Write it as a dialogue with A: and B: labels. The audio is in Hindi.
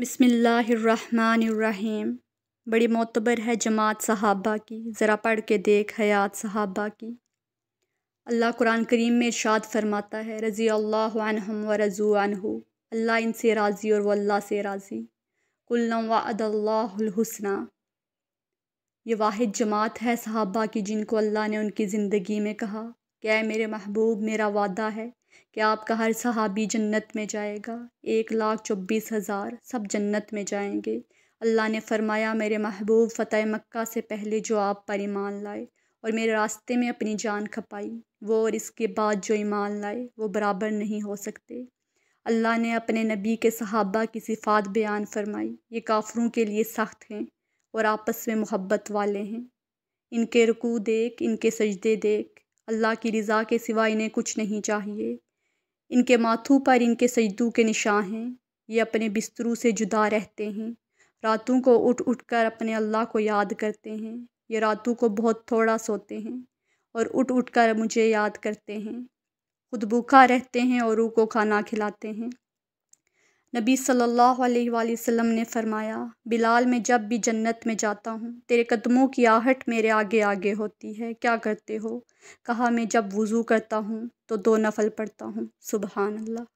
A: बसमीम बड़ी मोतबर है जमात सहाबा की ज़रा पढ़ के देख हयात सहाबा की अल्लाह कुरान करीम में इर्शाद फरमाता है रज़ी अल्लाह व रज़ू अल्लाह इनसे राज़ी और वल्ला से राज़ी कुल्लम वदल्लासना ये वाहिद जमात है सहाबा की जिनको अल्लाह ने उनकी ज़िंदगी में कहा क्या मेरे महबूब मेरा वादा है कि आपका हर सहाबी जन्नत में जाएगा एक लाख चौबीस हज़ार सब जन्नत में जाएंगे अल्लाह ने फरमाया मेरे महबूब फ़तेह मक्का से पहले जो आप पर ईमान लाए और मेरे रास्ते में अपनी जान खपाई वो और इसके बाद जो ईमान लाए वो बराबर नहीं हो सकते अल्लाह ने अपने नबी के सहाबा की सिफात बयान फरमाई ये काफरों के लिए सख्त हैं और आपस में मोहब्बत वाले हैं इनके रुकू देख इनके सजदे देख अल्लाह की रज़ा के सिवा इन्हें कुछ नहीं चाहिए इनके माथों पर इनके सजदों के निशान हैं ये अपने बिस्तरों से जुदा रहते हैं रातों को उठ उठ कर अपने अल्लाह को याद करते हैं ये रातों को बहुत थोड़ा सोते हैं और उठ उठ कर मुझे याद करते हैं खुद भूखा रहते हैं और को खाना खिलाते हैं नबी सल्लल्लाहु अलैहि वसल्लम ने फरमाया बिलाल मैं जब भी जन्नत में जाता हूँ तेरे कदमों की आहट मेरे आगे आगे होती है क्या करते हो कहा मैं जब वज़ू करता हूँ तो दो नफल पढ़ता हूँ सुबहानल्ला